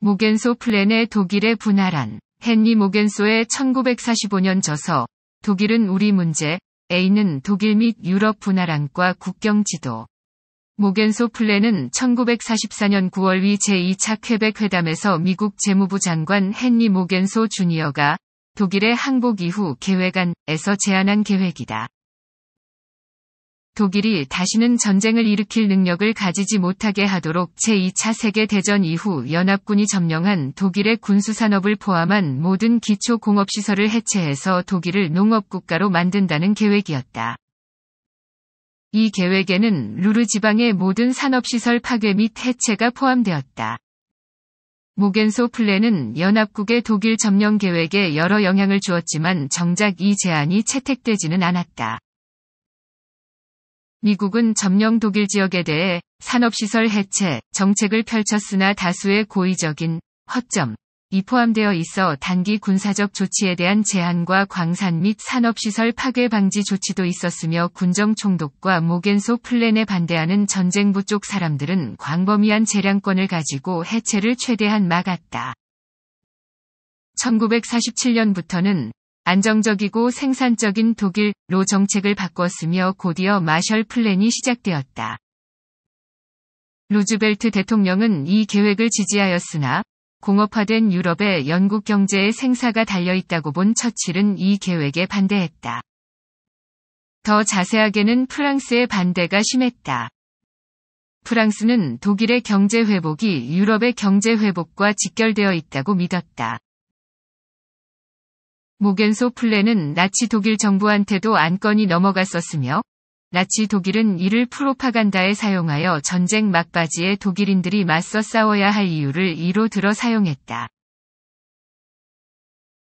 모겐소 플랜의 독일의 분할한 헨리 모겐소의 1945년 저서 독일은 우리 문제 A는 독일 및 유럽 분할안과 국경지도 모겐소 플랜은 1944년 9월 위 제2차 쾌백 회담에서 미국 재무부 장관 헨리 모겐소 주니어가 독일의 항복 이후 계획안에서 제안한 계획이다. 독일이 다시는 전쟁을 일으킬 능력을 가지지 못하게 하도록 제2차 세계대전 이후 연합군이 점령한 독일의 군수산업을 포함한 모든 기초 공업시설을 해체해서 독일을 농업국가로 만든다는 계획이었다. 이 계획에는 루르 지방의 모든 산업시설 파괴 및 해체가 포함되었다. 모겐소 플랜은 연합국의 독일 점령 계획에 여러 영향을 주었지만 정작 이 제안이 채택되지는 않았다. 미국은 점령 독일 지역에 대해 산업시설 해체 정책을 펼쳤으나 다수의 고의적인 허점, 이 포함되어 있어 단기 군사적 조치에 대한 제한과 광산 및 산업시설 파괴 방지 조치도 있었으며 군정 총독과 모겐소 플랜에 반대하는 전쟁부 쪽 사람들은 광범위한 재량권을 가지고 해체를 최대한 막았다. 1947년부터는 안정적이고 생산적인 독일로 정책을 바꿨으며 곧이어 마셜 플랜이 시작되었다. 루즈벨트 대통령은 이 계획을 지지하였으나 공업화된 유럽의 영국 경제의 생사가 달려있다고 본 처칠은 이 계획에 반대했다. 더 자세하게는 프랑스의 반대가 심했다. 프랑스는 독일의 경제 회복이 유럽의 경제 회복과 직결되어 있다고 믿었다. 모겐소 플랜은 나치 독일 정부한테도 안건이 넘어갔었으며 나치 독일은 이를 프로파간다에 사용하여 전쟁 막바지에 독일인들이 맞서 싸워야 할 이유를 이로 들어 사용했다.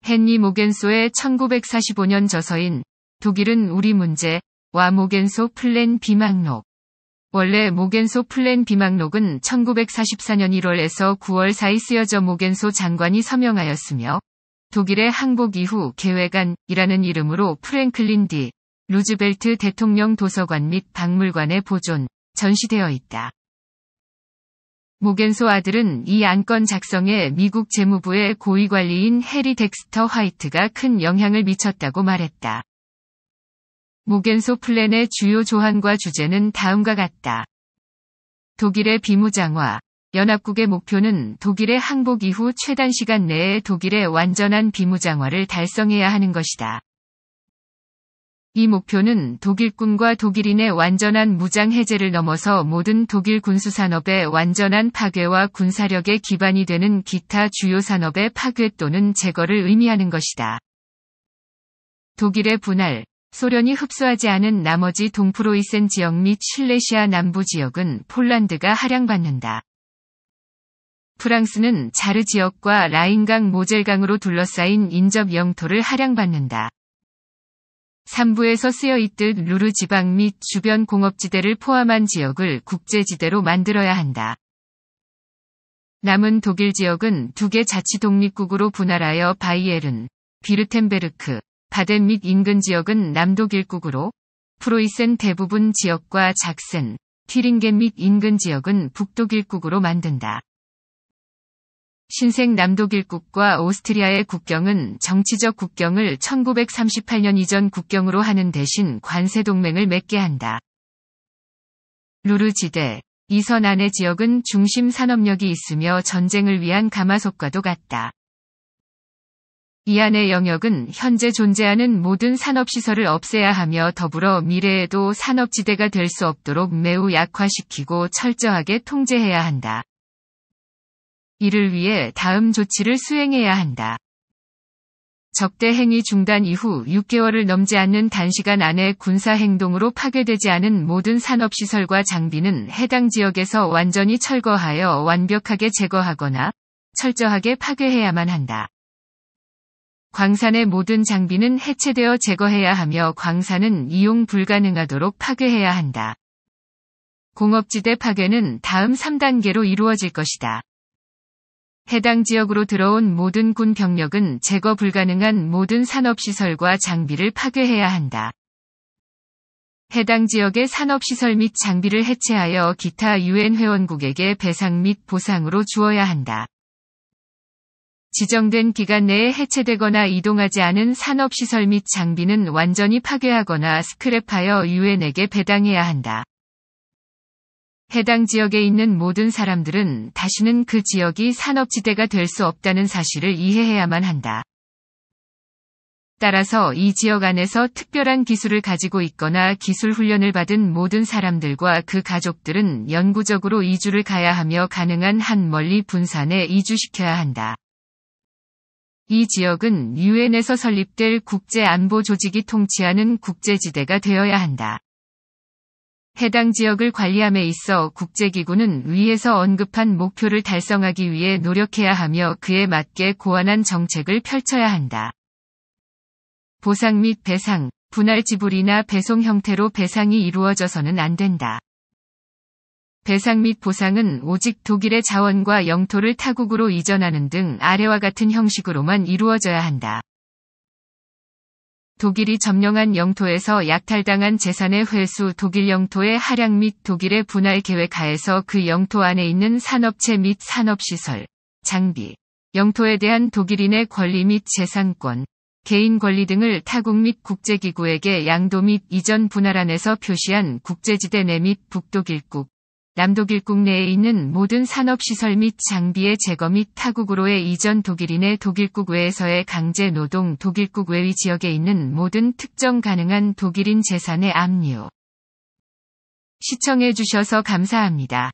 헨리 모겐소의 1945년 저서인 독일은 우리 문제, 와 모겐소 플랜 비망록. 원래 모겐소 플랜 비망록은 1944년 1월에서 9월 사이 쓰여져 모겐소 장관이 서명하였으며 독일의 항복 이후 계획안이라는 이름으로 프랭클린 D. 루즈벨트 대통령 도서관 및 박물관에 보존, 전시되어 있다. 모겐소 아들은 이 안건 작성에 미국 재무부의 고위관리인 해리 덱스터 화이트가 큰 영향을 미쳤다고 말했다. 모겐소 플랜의 주요 조항과 주제는 다음과 같다. 독일의 비무장화, 연합국의 목표는 독일의 항복 이후 최단 시간 내에 독일의 완전한 비무장화를 달성해야 하는 것이다. 이 목표는 독일군과 독일인의 완전한 무장 해제를 넘어서 모든 독일 군수 산업의 완전한 파괴와 군사력의 기반이 되는 기타 주요 산업의 파괴 또는 제거를 의미하는 것이다. 독일의 분할, 소련이 흡수하지 않은 나머지 동프로이센 지역 및 슐레시아 남부 지역은 폴란드가 할양받는다. 프랑스는 자르 지역과 라인강 모젤강으로 둘러싸인 인접 영토를 하량받는다 3부에서 쓰여 있듯 루르 지방 및 주변 공업지대를 포함한 지역을 국제지대로 만들어야 한다. 남은 독일 지역은 두 개 자치 독립국으로 분할하여 바이에른, 비르텐베르크, 바덴 및 인근 지역은 남독일국으로, 프로이센 대부분 지역과 작센, 튀링겐 및 인근 지역은 북독일국으로 만든다. 신생 남독일국과 오스트리아의 국경은 정치적 국경을 1938년 이전 국경으로 하는 대신 관세 동맹을 맺게 한다. 루르 지대, 이선 안의 지역은 중심 산업력이 있으며 전쟁을 위한 가마솥과도 같다. 이 안의 영역은 현재 존재하는 모든 산업시설을 없애야 하며 더불어 미래에도 산업지대가 될 수 없도록 매우 약화시키고 철저하게 통제해야 한다. 이를 위해 다음 조치를 수행해야 한다. 적대 행위 중단 이후 6개월을 넘지 않는 단시간 안에 군사 행동으로 파괴되지 않은 모든 산업시설과 장비는 해당 지역에서 완전히 철거하여 완벽하게 제거하거나 철저하게 파괴해야만 한다. 광산의 모든 장비는 해체되어 제거해야 하며 광산은 이용 불가능하도록 파괴해야 한다. 공업지대 파괴는 다음 3단계로 이루어질 것이다. 해당 지역으로 들어온 모든 군 병력은 제거 불가능한 모든 산업시설과 장비를 파괴해야 한다. 해당 지역의 산업시설 및 장비를 해체하여 기타 유엔 회원국에게 배상 및 보상으로 주어야 한다. 지정된 기간 내에 해체되거나 이동하지 않은 산업시설 및 장비는 완전히 파괴하거나 스크랩하여 유엔에게 배당해야 한다. 해당 지역에 있는 모든 사람들은 다시는 그 지역이 산업지대가 될 수 없다는 사실을 이해해야만 한다. 따라서 이 지역 안에서 특별한 기술을 가지고 있거나 기술 훈련을 받은 모든 사람들과 그 가족들은 영구적으로 이주를 가야 하며 가능한 한 멀리 분산에 이주시켜야 한다. 이 지역은 유엔에서 설립될 국제안보조직이 통치하는 국제지대가 되어야 한다. 해당 지역을 관리함에 있어 국제기구는 위에서 언급한 목표를 달성하기 위해 노력해야 하며 그에 맞게 고안한 정책을 펼쳐야 한다. 보상 및 배상, 분할 지불이나 배송 형태로 배상이 이루어져서는 안 된다. 배상 및 보상은 오직 독일의 자원과 영토를 타국으로 이전하는 등 아래와 같은 형식으로만 이루어져야 한다. 독일이 점령한 영토에서 약탈당한 재산의 회수 독일 영토의 하량 및 독일의 분할 계획 하에서 그 영토 안에 있는 산업체 및 산업시설, 장비, 영토에 대한 독일인의 권리 및 재산권, 개인 권리 등을 타국 및 국제기구에게 양도 및 이전 분할 안에서 표시한 국제지대 내 및 북독일국, 남독일국 내에 있는 모든 산업시설 및 장비의 제거 및 타국으로의 이전 독일인의 독일국 외에서의 강제 노동 독일국 외위 지역에 있는 모든 특정 가능한 독일인 재산의 압류. 시청해주셔서 감사합니다.